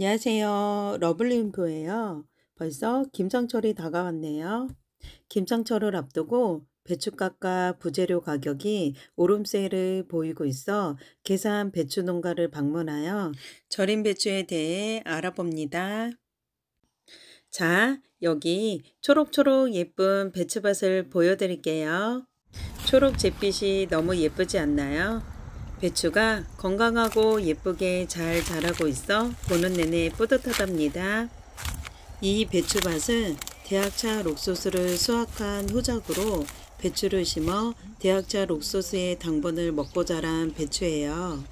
안녕하세요. 러블리음표예요. 벌써 김장철이 다가왔네요. 김장철을 앞두고 배춧값과 부재료 가격이 오름세를 보이고 있어 계산 배추 농가를 방문하여 절임 배추에 대해 알아봅니다. 자, 여기 초록초록 예쁜 배추밭을 보여드릴게요. 초록 잿빛이 너무 예쁘지 않나요? 배추가 건강하고 예쁘게 잘 자라고 있어 보는 내내 뿌듯하답니다. 이 배추밭은 대학차 록소스를 수확한 후작으로 배추를 심어 대학차 록소스의 당분을 먹고 자란 배추예요.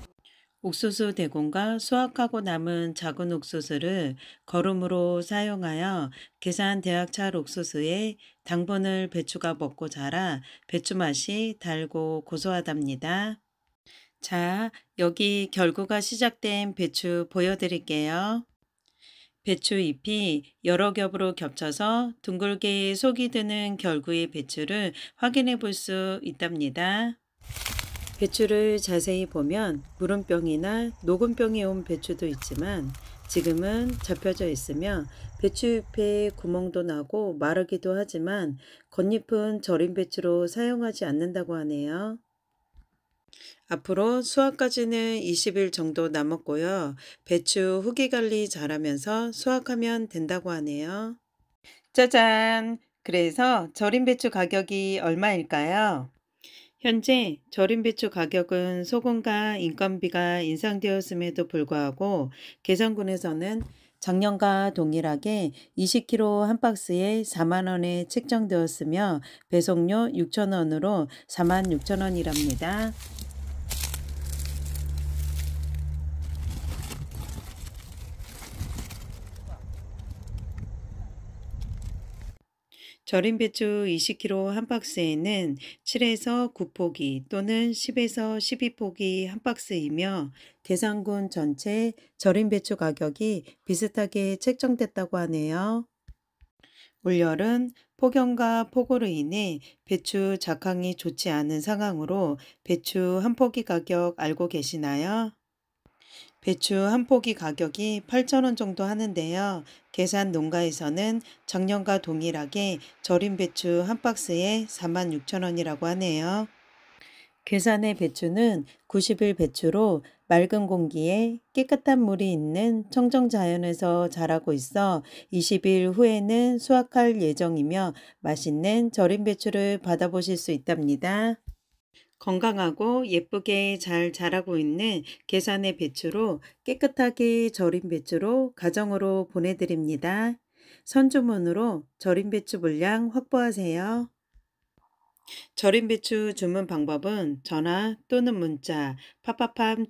옥수수 대공과 수확하고 남은 작은 옥수수를 거름으로 사용하여 계산 대학차 옥수수의 당분을 배추가 먹고 자라 배추 맛이 달고 고소하답니다. 자, 여기 결구가 시작된 배추 보여드릴게요. 배추 잎이 여러 겹으로 겹쳐서 둥글게 속이 드는 결구의 배추를 확인해 볼 수 있답니다. 배추를 자세히 보면 무름병이나 녹음병이 온 배추도 있지만 지금은 접혀져 있으며 배추잎에 구멍도 나고 마르기도 하지만 겉잎은 절임 배추로 사용하지 않는다고 하네요. 앞으로 수확까지는 20일 정도 남았고요. 배추 후기 관리 잘하면서 수확하면 된다고 하네요. 짜잔! 그래서 절임 배추 가격이 얼마일까요? 현재 절임 배추 가격은 소금과 인건비가 인상되었음에도 불구하고 개성군에서는 작년과 동일하게 20kg 한 박스에 4만원에 책정되었으며 배송료 6천원으로 4만 6천원이랍니다. 절임 배추 20kg 한 박스에는 7에서 9포기 또는 10에서 12포기 한 박스이며 대상군 전체 절임 배추 가격이 비슷하게 책정됐다고 하네요. 올여름 폭염과 폭우로 인해 배추 작황이 좋지 않은 상황으로 배추 한 포기 가격 알고 계시나요? 배추 한 포기 가격이 8,000원 정도 하는데요. 계산 농가에서는 작년과 동일하게 절임 배추 한 박스에 46,000원이라고 하네요. 계산의 배추는 90일 배추로 맑은 공기에 깨끗한 물이 있는 청정 자연에서 자라고 있어 20일 후에는 수확할 예정이며 맛있는 절임 배추를 받아보실 수 있답니다. 건강하고 예쁘게 잘 자라고 있는 계산의 배추로 깨끗하게 절인 배추로 가정으로 보내드립니다. 선주문으로 절인 배추 물량 확보하세요. 절인 배추 주문 방법은 전화 또는 문자 팝팝팜7